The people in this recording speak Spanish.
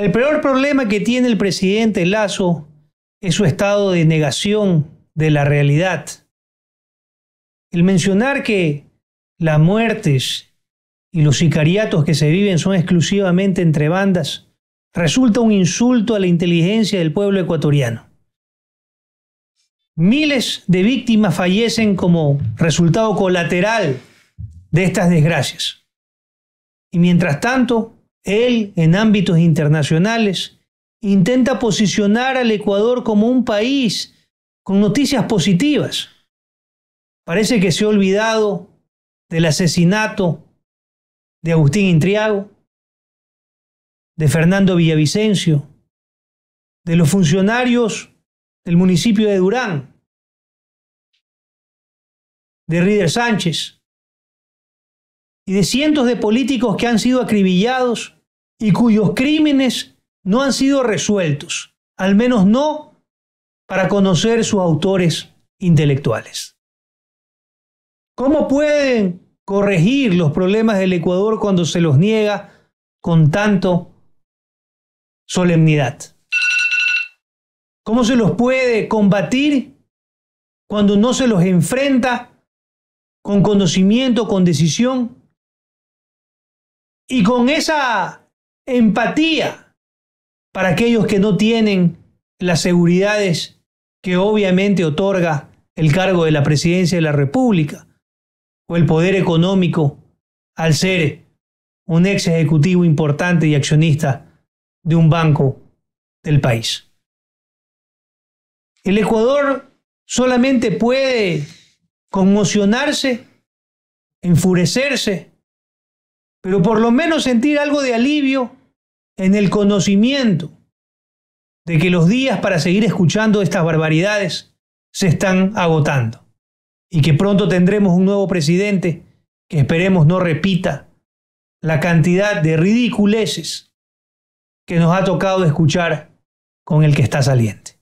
El peor problema que tiene el presidente Lazo es su estado de negación de la realidad. El mencionar que las muertes y los sicariatos que se viven son exclusivamente entre bandas resulta un insulto a la inteligencia del pueblo ecuatoriano. Miles de víctimas fallecen como resultado colateral de estas desgracias. Y mientras tanto, él, en ámbitos internacionales, intenta posicionar al Ecuador como un país con noticias positivas. Parece que se ha olvidado del asesinato de Agustín Intriago, de Fernando Villavicencio, de los funcionarios del municipio de Durán, de Ríder Sánchez, y de cientos de políticos que han sido acribillados y cuyos crímenes no han sido resueltos, al menos no para conocer sus autores intelectuales. ¿Cómo pueden corregir los problemas del Ecuador cuando se los niega con tanto solemnidad? ¿Cómo se los puede combatir cuando no se los enfrenta con conocimiento, con decisión? y con esa empatía para aquellos que no tienen las seguridades que obviamente otorga el cargo de la presidencia de la República o el poder económico al ser un ex ejecutivo importante y accionista de un banco del país. El Ecuador solamente puede conmocionarse, enfurecerse pero por lo menos sentir algo de alivio en el conocimiento de que los días para seguir escuchando estas barbaridades se están agotando y que pronto tendremos un nuevo presidente que esperemos no repita la cantidad de ridiculeces que nos ha tocado escuchar con el que está saliente.